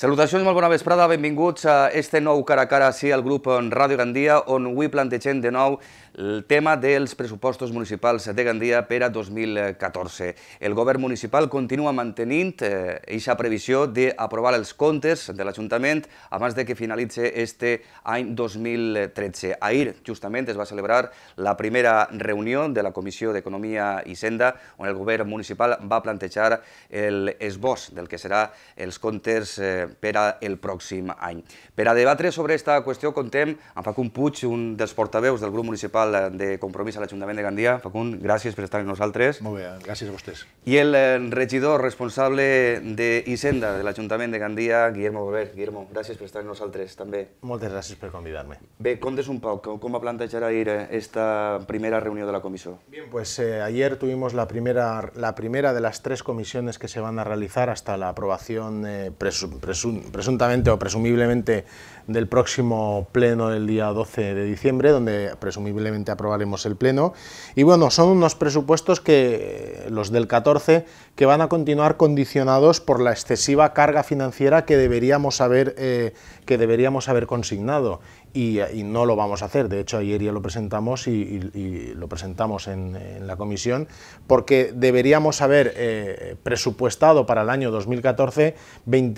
Salutacions, molt bona vesprada, benvinguts a este nou Cara a Cara, sí, al grup Ràdio Gandia, on avui plantegem de nou el tema dels pressupostos municipals de Gandia per a 2014. El govern municipal continua mantenint eh, eixa previsió d'aprovar els comptes de l'Ajuntament abans de que finalitze este any 2013. Ahir, justament, es va celebrar la primera reunió de la Comissió d'Economia i Senda, on el govern municipal va plantejar l'esbòs del que serà els comptes eh, per a el pròxim any. Per a debatre sobre aquesta qüestió, contem amb Facun Puig, un dels portaveus del grup municipal Eh, de Compromiso al Ayuntamiento de Gandía. Facund, gracias por estar amb nosotros. Muy bien, gracias a vostès. Y el eh, regidor responsable de isenda del Ayuntamiento de Gandía, Guillermo Bober. Guillermo, gracias por estar amb nosotros també. también. Muchas gracias por convidarme. Bé, contes un poco, ¿cómo va plantejar ir eh, esta primera reunión de la comisión? Bien, pues ayer tuvimos la primera, la primera de las tres comisiones que se van a realizar hasta la aprobación presuntamente o presumiblemente del próximo pleno del día 12 de diciembre, donde presumiblemente aprobaremos el Pleno. Y bueno, son unos presupuestos que, eh, los del 14, que van a continuar condicionados por la excesiva carga financiera que deberíamos haber, eh, que deberíamos haber consignado y, no lo vamos a hacer. De hecho, ayer ya lo presentamos y, lo presentamos en, la comisión, porque deberíamos haber eh, presupuestado para el año 2014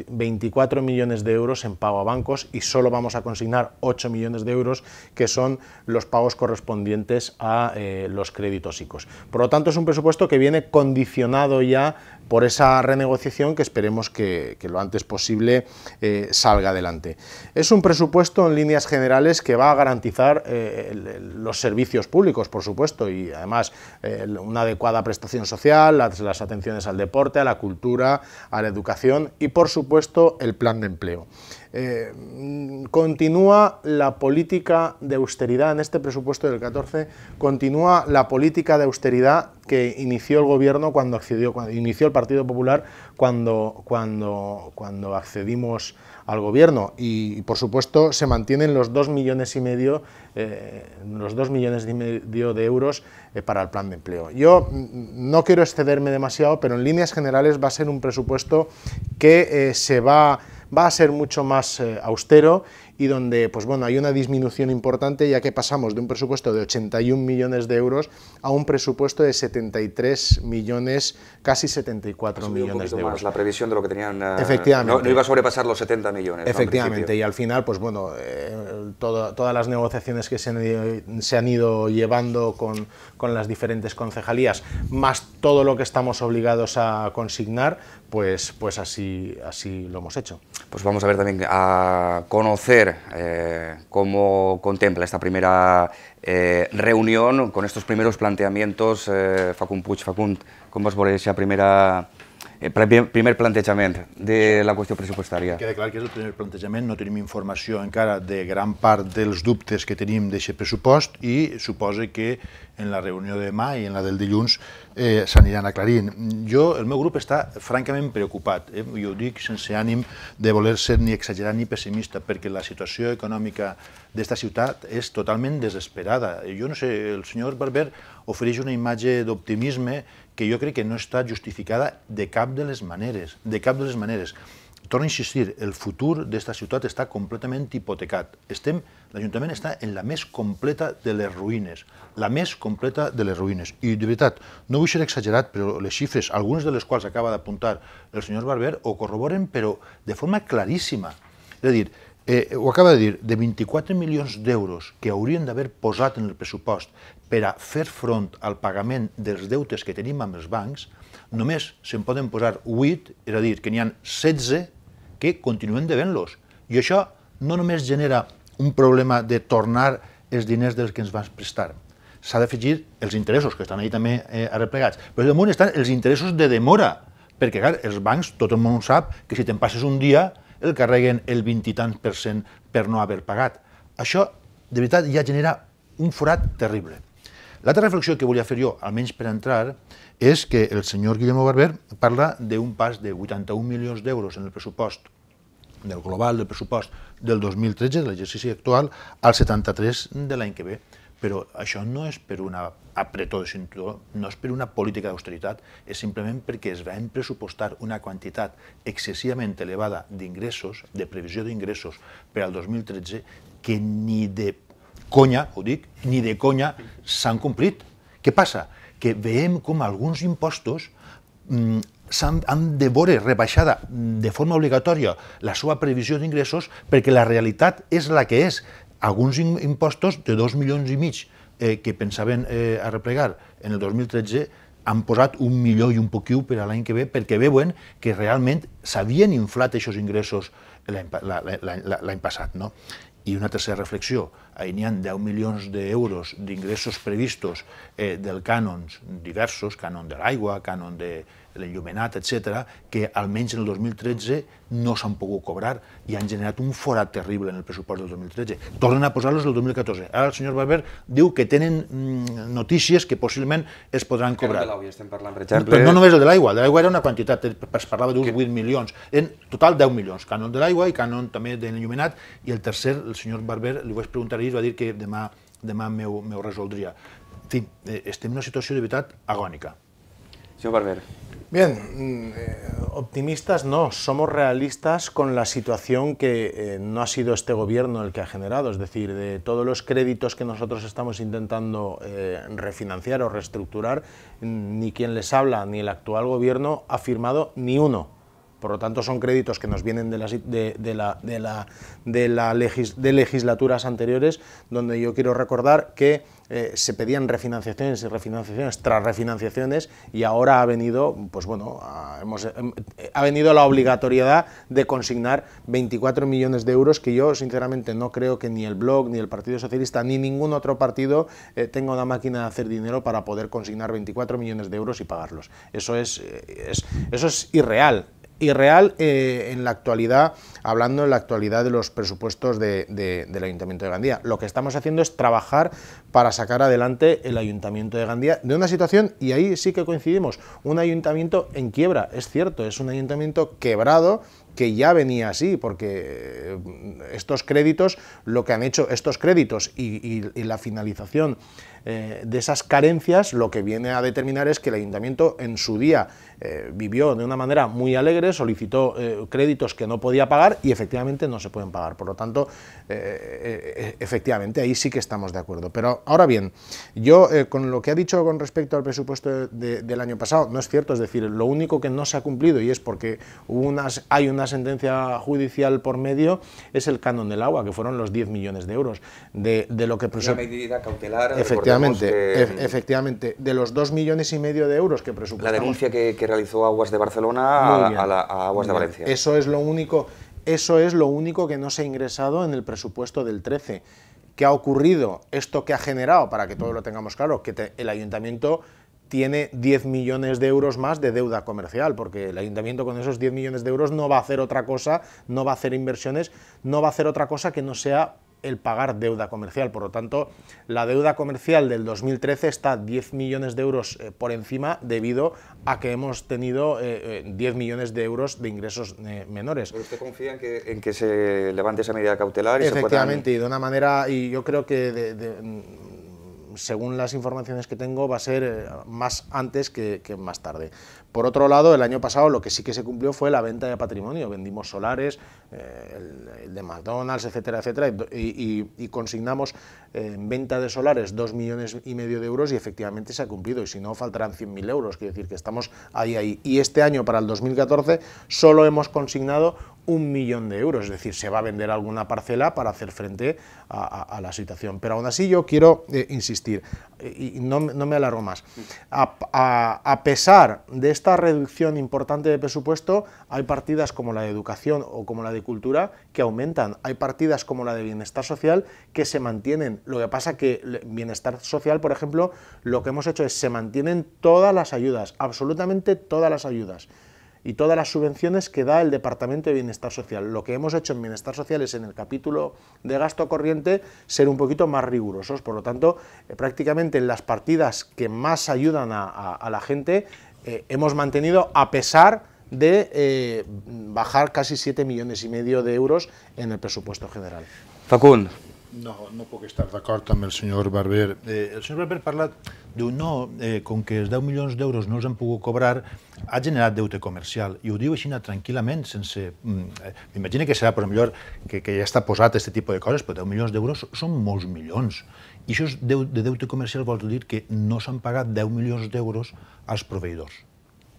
24 millones de euros en pago a bancos y solo vamos a consignar 8 millones de euros, que son los pagos correspondientes a eh, los créditos ICOs. Por lo tanto, es un presupuesto que viene condicionado ya por esa renegociación que esperemos que, lo antes posible eh, salga adelante. Es un presupuesto en líneas generales que va a garantizar eh, los servicios públicos, por supuesto, y además una adecuada prestación social, las atenciones al deporte, a la cultura, a la educación y, por supuesto, el plan de empleo. Eh, continúa la política de austeridad en este presupuesto del 14, continúa la política de austeridad que inició el gobierno cuando accedió, cuando inició el Partido Popular cuando, cuando, cuando accedimos al gobierno y, por supuesto se mantienen los dos millones y medio, eh, los dos millones y medio de euros eh, para el plan de empleo. Yo no quiero excederme demasiado, pero en líneas generales va a ser un presupuesto que se va va a ser mucho más eh, austero y donde pues bueno, hay una disminución importante ya que pasamos de un presupuesto de 81 millones de euros a un presupuesto de 73 millones, casi 74 millones de euros. la previsión de lo que tenían. Eh, Efectivamente. No, iba a sobrepasar los 70 millones. Efectivamente, y al final, pues bueno, eh, todas las negociaciones que se han ido, llevando con, con las diferentes concejalías, más todo lo que estamos obligados a consignar, pues, pues así, así lo hemos hecho. Pues vamos a ver también a conocer eh, cómo contempla esta primera eh, reunión con estos primeros planteamientos. Eh, Facun Puig, Facun, ¿cómo os primera Eh, primer plantejament de la qüestió pressupostària. Queda clar que és el primer plantejament, no tenim informació encara de gran part dels dubtes que tenim d'aquest pressupost i suposa que en la reunió de demà i en la del dilluns eh, s'aniran aclarint. Jo, el meu grup està francament preocupat, eh? i ho dic sense ànim de voler ser ni exagerat ni pessimista, perquè la situació econòmica d'esta ciutat és totalment desesperada. Jo no sé, el senyor Barber ofereix una imatge d'optimisme que jo crec que no està justificada de cap de les maneres, de cap de les maneres. Torno a insistir, el futur d'esta ciutat està completament hipotecat. Estem, l'Ajuntament està en la més completa de les ruïnes, la més completa de les ruïnes. I de veritat, no vull ser exagerat, però les xifres, algunes de les quals acaba d'apuntar el senyor Barber, ho corroboren, però de forma claríssima. És a dir, eh, ho acaba de dir, de 24 milions d'euros que haurien d'haver posat en el pressupost per a fer front al pagament dels deutes que tenim amb els bancs, només se'n poden posar 8, és a dir, que n'hi ha 16 que continuen devent-los. I això no només genera un problema de tornar els diners dels que ens van prestar, s'ha d'afegir els interessos, que estan ahí també eh, arreplegats. Però damunt estan els interessos de demora, perquè clar, els bancs, tot el món sap que si te'n passes un dia el carreguen el 20 i tant per cent per no haver pagat. Això, de veritat, ja genera un forat terrible. L'altra reflexió que volia fer jo, almenys per entrar, és que el senyor Guillermo Barber parla d'un pas de 81 milions d'euros en el pressupost del global del pressupost del 2013, de l'exercici actual, al 73 de l'any que ve. Però això no és per una apretó de cinturó, no és per una política d'austeritat, és simplement perquè es va pressupostar una quantitat excessivament elevada d'ingressos, de previsió d'ingressos per al 2013, que ni de conya, ho dic, ni de conya s'han complit. Què passa? Que veiem com alguns impostos mm, han, han de veure rebaixada de forma obligatòria la seva previsió d'ingressos perquè la realitat és la que és alguns impostos de 2 milions i mig eh, que pensaven eh, arreplegar en el 2013 han posat un milió i un poquiu per a l'any que ve perquè veuen que realment s'havien inflat aquests ingressos l'any passat. No? I una tercera reflexió, ahí n'hi ha 10 milions d'euros d'ingressos previstos eh, del cànons diversos, cànon de l'aigua, cànon de, l'enllumenat, etc., que almenys en el 2013 no s'han pogut cobrar i han generat un forat terrible en el pressupost del 2013. Tornen a posar-los el 2014. Ara el senyor Barber diu que tenen mm, notícies que possiblement es podran cobrar. De estem parlant, per exemple... Però no només el de l'aigua, de l'aigua era una quantitat, es parlava d'uns 8 milions, en total 10 milions, canon de l'aigua i canon també de l'enllumenat, i el tercer, el senyor Barber, li vaig preguntar ahir, va dir que demà demà m'ho resoldria. En fi, eh, estem en una situació de veritat agònica. Senyor Barber. Bien, mm, eh, optimistas no, somos realistas con la situación que eh, no ha sido este gobierno el que ha generado, es decir, de todos los créditos que nosotros estamos intentando eh, refinanciar o reestructurar, mm, ni quien les habla ni el actual gobierno ha firmado ni uno. Por lo tanto, son créditos que nos vienen de de, la, de legislaturas anteriores, donde yo quiero recordar que eh, se pedían refinanciaciones y refinanciaciones tras refinanciaciones y ahora ha venido, pues bueno, em, eh, venido la obligatoriedad de consignar 24 millones de euros que yo sinceramente no creo que ni el Blog, ni el Partido Socialista, ni ningún otro partido eh, tenga una máquina de hacer dinero para poder consignar 24 millones de euros y pagarlos. Eso eso es irreal y real eh, en la actualidad, hablando en la actualidad de los presupuestos del Ayuntamiento de Gandía. Lo que estamos haciendo es trabajar para sacar adelante el Ayuntamiento de Gandía de una situación, y ahí sí que coincidimos, un ayuntamiento en quiebra, es cierto, es un ayuntamiento quebrado que ya venía así, porque eh, estos créditos, lo que han hecho estos créditos y, la finalización eh, de esas carencias, lo que viene a determinar es que el ayuntamiento en su día eh, vivió de una manera muy alegre, solicitó créditos que no podía pagar y efectivamente no se pueden pagar. Por lo tanto, efectivamente, ahí sí que estamos de acuerdo. Pero ahora bien, yo con lo que ha dicho con respecto al presupuesto del año pasado, no es cierto, es decir, lo único que no se ha cumplido y es porque hubo unas, hay sentencia judicial por medio es el canon del agua, que fueron los 10 millones de euros. De, lo que medida cautelar. Efectivamente, efectivamente. De los 2 millones y medio de euros que presupuestamos. La denuncia que, realizó Aguas de Barcelona a, Aguas de Valencia. Eso es lo único. Eso es lo único que no se ha ingresado en el presupuesto del 13. ¿Qué ha ocurrido? Esto que ha generado, para que todo lo tengamos claro, que el ayuntamiento tiene 10 millones de euros más de deuda comercial, porque el ayuntamiento con esos 10 millones de euros no va a hacer otra cosa, no va a hacer inversiones, no va a hacer otra cosa que no sea el pagar deuda comercial. Por lo tanto, la deuda comercial del 2013 está 10 millones de euros eh, por encima debido a que hemos tenido 10 eh, eh, millones de euros de ingresos menores. usted confía en que, se levante esa medida cautelar? Y Efectivamente, y de una manera, y yo creo que según las informaciones que tengo, va a ser eh, más antes que, más tarde. Por otro lado, el año pasado lo que sí que se cumplió fue la venta de patrimonio. Vendimos solares, eh, el, de McDonald's, etcétera, etcétera, y, consignamos eh, en venta de solares dos millones y medio de euros y efectivamente se ha cumplido. Y si no, faltarán 100.000 euros. Quiero decir que estamos ahí, ahí. Y este año, para el 2014, solo hemos consignado un millón de euros. Es decir, se va a vender alguna parcela para hacer frente a, la situación. Pero aún así yo quiero eh, insistir, y no, me alargo más, a, pesar de este esta reducción importante de presupuesto hay partidas como la de educación o como la de cultura que aumentan, hay partidas como la de bienestar social que se mantienen. Lo que pasa que bienestar social, por ejemplo, lo que hemos hecho es se mantienen todas las ayudas, absolutamente todas las ayudas y todas las subvenciones que da el Departamento de Bienestar Social. Lo que hemos hecho en Bienestar Social es en el capítulo de gasto corriente ser un poquito más rigurosos, por lo tanto, eh, prácticamente en las partidas que más ayudan a la gente eh, hemos mantenido a pesar de eh, bajar casi 7 millones y medio de euros en el presupuesto general. Facun. No, no puc estar d'acord amb el senyor Barber. Eh, el senyor Barber parla, diu, no, eh, com que els 10 milions d'euros no els han pogut cobrar, ha generat deute comercial, i ho diu així tranquil·lament, sense... M'imagino mm, eh, que serà, però millor, que, que ja està posat aquest tipus de coses, però 10 milions d'euros són molts milions. I això de deute comercial vol dir que no s'han pagat 10 milions d'euros als proveïdors.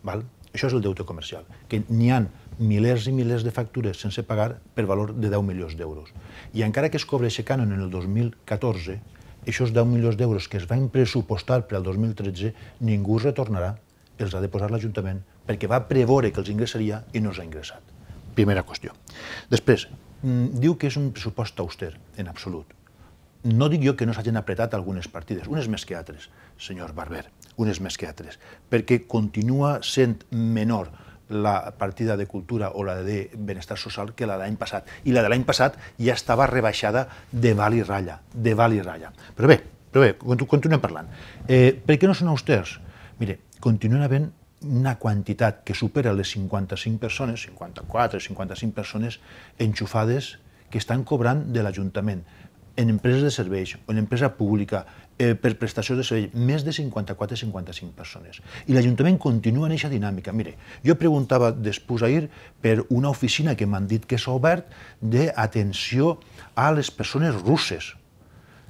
Val? Això és el deute comercial, que n'hi han milers i milers de factures sense pagar per valor de 10 milions d'euros. I encara que es cobra aquest cànon en el 2014, aquests 10 milions d'euros que es van pressupostar per al 2013, ningú retornarà, els ha de posar l'Ajuntament, perquè va preveure que els ingressaria i no els ha ingressat. Primera qüestió. Després, mm, diu que és un pressupost auster, en absolut no dic jo que no s'hagin apretat algunes partides, unes més que altres, senyor Barber, unes més que altres, perquè continua sent menor la partida de cultura o la de benestar social que la de l'any passat. I la de l'any passat ja estava rebaixada de val i ratlla, de val i ratlla. Però bé, però bé, continuem parlant. Eh, per què no són austers? Mire, continuen havent una quantitat que supera les 55 persones, 54, 55 persones enxufades que estan cobrant de l'Ajuntament en empreses de serveis o en empresa pública eh, per prestació de serveis, més de 54-55 persones. I l'Ajuntament continua en aquesta dinàmica. Mire, jo preguntava després ahir per una oficina que m'han dit que s'ha obert d'atenció a les persones russes.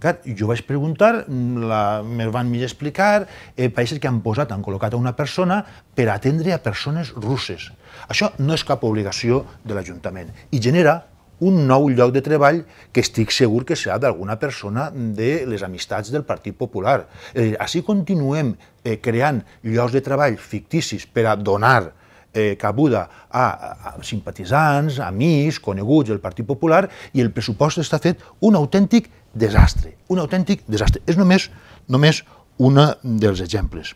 Clar, jo vaig preguntar, me van millor explicar, eh, països que han posat, han col·locat a una persona per atendre a persones russes. Això no és cap obligació de l'Ajuntament i genera un nou lloc de treball que estic segur que serà d'alguna persona de les amistats del Partit Popular. Eh, així continuem eh, creant llocs de treball ficticis per a donar eh, cabuda a, a simpatitzants, amics, coneguts del Partit Popular i el pressupost està fet un autèntic desastre, un autèntic desastre. És només només un dels exemples.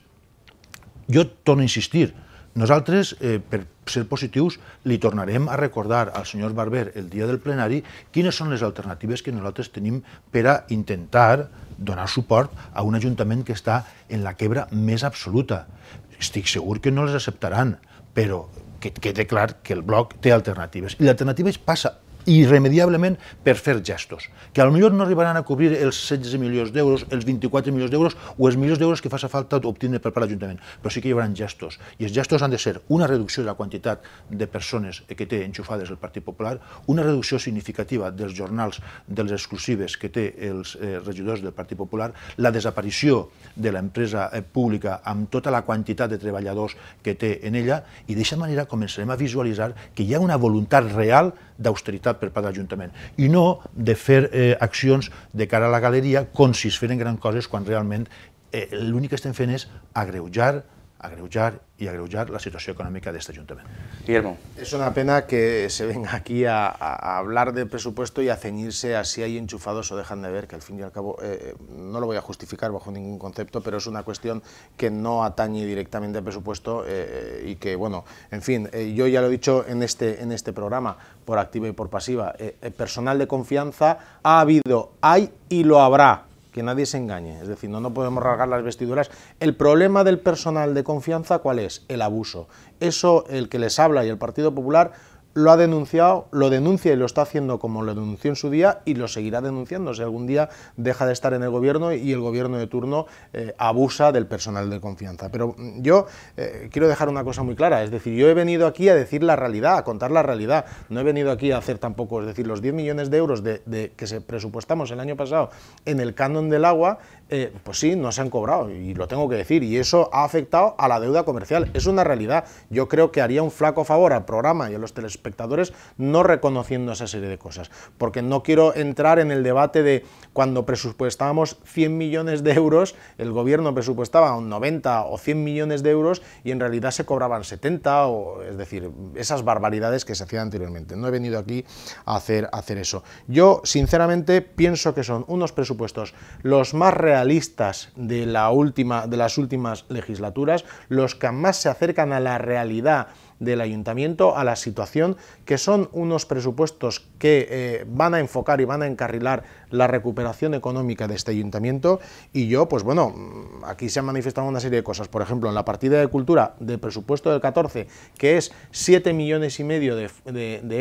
Jo torno a insistir, nosaltres, eh, per ser positius, li tornarem a recordar al senyor Barber el dia del plenari quines són les alternatives que nosaltres tenim per a intentar donar suport a un ajuntament que està en la quebra més absoluta. Estic segur que no les acceptaran, però que quede clar que el bloc té alternatives. I l'alternativa passa irremediablement per fer gestos, que a lo millor no arribaran a cobrir els 16 milions d'euros, els 24 milions d'euros o els milions d'euros que faci falta obtenir per part l'Ajuntament, però sí que hi haurà gestos. I els gestos han de ser una reducció de la quantitat de persones que té enxufades el Partit Popular, una reducció significativa dels jornals de les exclusives que té els eh, regidors del Partit Popular, la desaparició de l'empresa eh, pública amb tota la quantitat de treballadors que té en ella i d'aquesta manera començarem a visualitzar que hi ha una voluntat real d'austeritat per part de l'Ajuntament i no de fer eh, accions de cara a la galeria com si es feren gran coses quan realment eh, l'únic que estem fent és agreujar ...agreullar y agreullar la situación económica de este ayuntamiento. Guillermo. Es una pena que se venga aquí a, hablar de presupuesto y a ceñirse a si hay enchufados o dejan de ver, que al fin y al cabo eh, eh, no lo voy a justificar bajo ningún concepto, pero es una cuestión que no atañe directamente al presupuesto eh, y que, bueno, en fin, yo ya lo he dicho en este, en este programa, por activa y por pasiva, personal de confianza ha habido, hay y lo habrá que nadie se engañe, es decir, no, no podemos rasgar las vestiduras. El problema del personal de confianza, ¿cuál es? El abuso. Eso, el que les habla y el Partido Popular lo ha denunciado, lo denuncia y lo está haciendo como lo denunció en su día y lo seguirá denunciando si algún día deja de estar en el gobierno y el gobierno de turno eh, abusa del personal de confianza. Pero mm, yo eh, quiero dejar una cosa muy clara, es decir, yo he venido aquí a decir la realidad, a contar la realidad, no he venido aquí a hacer tampoco, es decir, los 10 millones de euros de, que se presupuestamos el año pasado en el canon del agua, eh, pues sí, no se han cobrado, y lo tengo que decir, y eso ha afectado a la deuda comercial, es una realidad. Yo creo que haría un flaco favor al programa y a los telespectadores no reconociendo esa serie de cosas, porque no quiero entrar en el debate de cuando presupuestábamos 100 millones de euros, el gobierno presupuestaba 90 o 100 millones de euros y en realidad se cobraban 70, o, es decir, esas barbaridades que se hacían anteriormente. No he venido aquí a hacer, a hacer eso. Yo, sinceramente, pienso que son unos presupuestos los más reales de, la última, de las últimas legislaturas, los que más se acercan a la realidad del ayuntamiento a la situación, que son unos presupuestos que eh, van a enfocar y van a encarrilar la recuperación económica de este ayuntamiento y yo, pues bueno, mm, aquí se han manifestado una serie de cosas, por ejemplo, en la partida de cultura del presupuesto del 14, que es 7 millones y medio de,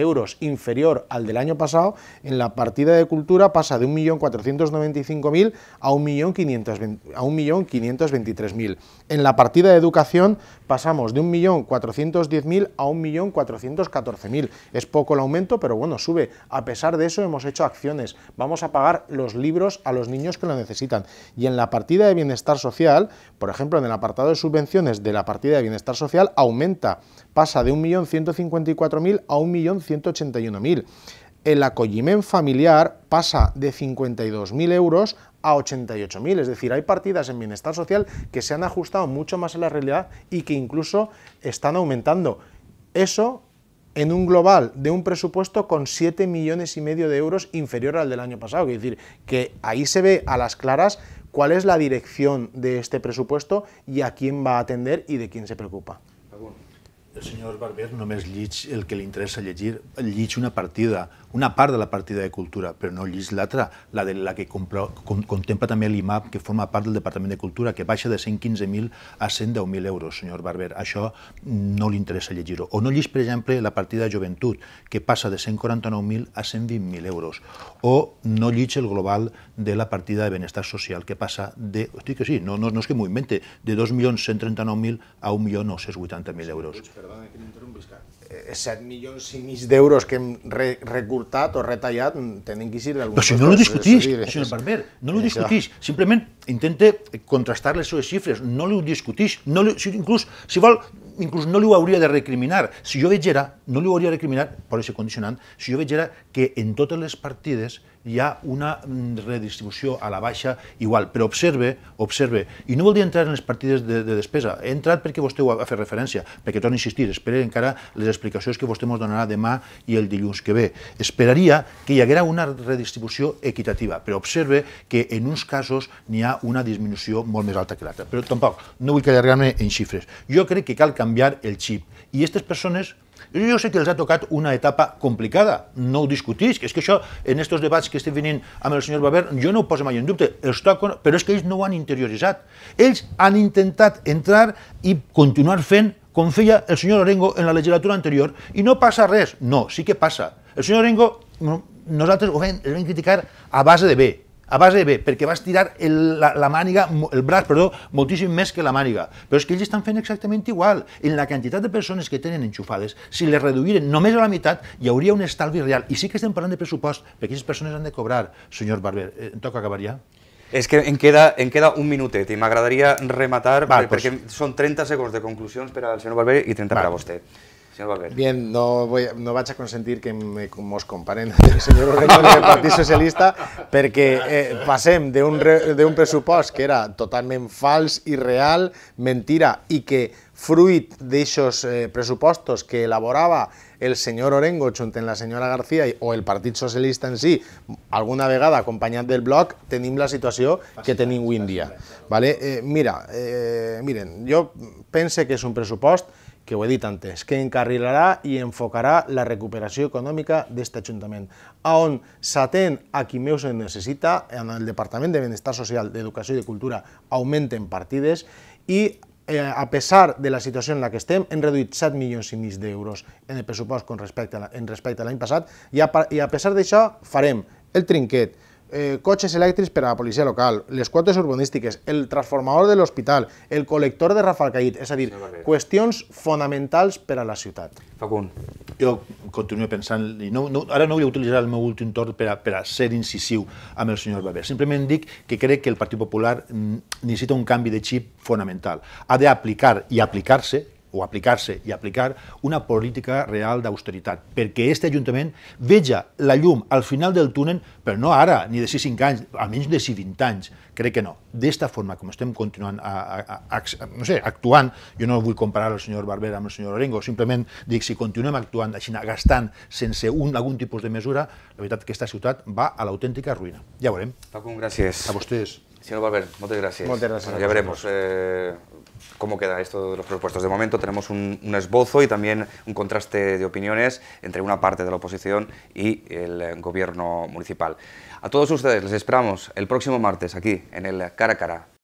euros inferior al del año pasado, en la partida de cultura pasa de 1.495.000 a 1.523.000. En la partida de educación pasamos de 1.410.000 a 1.414.000. Es poco el aumento, pero bueno, sube. A pesar de eso hemos hecho acciones. Vamos a pagar los libros a los niños que lo necesitan. Y en la partida de bienestar social, por ejemplo, en el apartado de subvenciones de la partida de bienestar social, aumenta, pasa de 1.154.000 a 1.181.000. El acogimiento familiar pasa de 52.000 euros a 88.000. Es decir, hay partidas en bienestar social que se han ajustado mucho más a la realidad y que incluso están aumentando. Eso en un global de un presupuesto con 7 millones y medio de euros inferior al del año pasado. Es decir, que ahí se ve a las claras cuál es la dirección de este presupuesto y a quién va a atender y de quién se preocupa. El senyor Barber només llig el que li interessa llegir, llig una partida, una part de la partida de cultura, però no llig l'altra, la de la que compro, com, contempla també l'IMAP, que forma part del Departament de Cultura, que baixa de 115.000 a 110.000 euros, senyor Barber. Això no li interessa llegir-ho. O no llig, per exemple, la partida de joventut, que passa de 149.000 a 120.000 euros. O no llig el global de la partida de benestar social, que passa de, hosti que sí, no, no, no és que m'ho invente, de 2.139.000 a 1.980.000 euros perdona que m'interrompisca, 7 eh, milions i mig d'euros que hem re recortat o retallat mm, tenen que ser d'alguna Però si no ho eh, discutís, senyor Barber, no ho discutís, simplement intente contrastar les seves xifres, no ho discutís, no li, si, inclús, si vol, inclús no li ho hauria de recriminar. Si jo era, no li ho hauria de recriminar, per ser condicionant, si jo era que en totes les partides hi ha una mm, redistribució a la baixa igual, però observe, observe, i no voldria entrar en les partides de, de despesa, he entrat perquè vostè ho ha fet referència, perquè torno a insistir, espero encara les explicacions que vostè ens donarà demà i el dilluns que ve. Esperaria que hi haguera una redistribució equitativa, però observe que en uns casos n'hi ha una disminució molt més alta que l'altra, però tampoc, no vull allargar-me en xifres. Jo crec que cal canviar el xip, i aquestes persones jo sé que els ha tocat una etapa complicada, no ho discutís, que és que això, en aquests debats que estem venint amb el senyor Baber, jo no ho poso mai en dubte, els però és que ells no ho han interioritzat. Ells han intentat entrar i continuar fent com feia el senyor Orengo en la legislatura anterior, i no passa res. No, sí que passa. El senyor Orengo, nosaltres ho vam, el vam criticar a base de bé, a base de bé, perquè va estirar el, la, la màniga, el braç, perdó, moltíssim més que la màniga. Però és que ells estan fent exactament igual. En la quantitat de persones que tenen enxufades, si les reduïren només a la meitat, hi hauria un estalvi real. I sí que estem parlant de pressupost, perquè aquestes persones han de cobrar. Senyor Barber, eh, em toca acabar ja? És que em queda, em queda un minutet i m'agradaria rematar, Val, perquè doncs... són 30 segons de conclusions per al senyor Barber i 30 Val. per a vostè señor Valverde. Bien, no, voy, no vaig a consentir que me, mos comparen el senyor Orellón del Partit Socialista perquè eh, passem d'un pressupost que era totalment fals, i irreal, mentira i que fruit d'aixos eh, pressupostos que elaborava el senyor Orengo junt amb la senyora García o el Partit Socialista en si, alguna vegada acompanyat del bloc, tenim la situació que tenim avui en dia. Vale? Eh, mira, eh, miren, jo pense que és un pressupost que ho he dit antes, que encarrilarà i enfocarà la recuperació econòmica d'aquest Ajuntament, on s'atén a qui més ho necessita, en el Departament de Benestar Social, d'Educació i de Cultura augmenten partides i eh, a pesar de la situació en la que estem, hem reduït 7 milions i mig d'euros en el pressupost con respecte en respecte a l'any passat i a, i a pesar d'això farem el trinquet, eh, cotxes elèctrics per a la policia local, les quotes urbanístiques, el transformador de l'hospital, el col·lector de Rafalcaït, és a dir, qüestions fonamentals per a la ciutat. Facun. Jo continuo pensant, i no, no, ara no vull utilitzar el meu últim torn per a, per a ser incisiu amb el senyor Baber, simplement dic que crec que el Partit Popular necessita un canvi de xip fonamental. Ha d'aplicar i aplicar-se o aplicar-se i aplicar una política real d'austeritat, perquè aquest Ajuntament veja la llum al final del túnel, però no ara, ni de 6-5 anys, almenys de 6-20 anys, crec que no. D'esta forma, com estem continuant a, a, a, a, no sé, actuant, jo no vull comparar el senyor Barbera amb el senyor Orengo, simplement dic, si continuem actuant així, gastant sense un, algun tipus de mesura, la veritat que aquesta ciutat va a l'autèntica ruïna. Ja veurem. Paco, gràcies. A vostès. Señor Valverde, muchas gracias. ya veremos eh, cómo queda esto de los presupuestos. De momento tenemos un, esbozo y también un contraste de opiniones entre una parte de la oposición y el gobierno municipal. A todos ustedes les esperamos el próximo martes aquí en el Cara Cara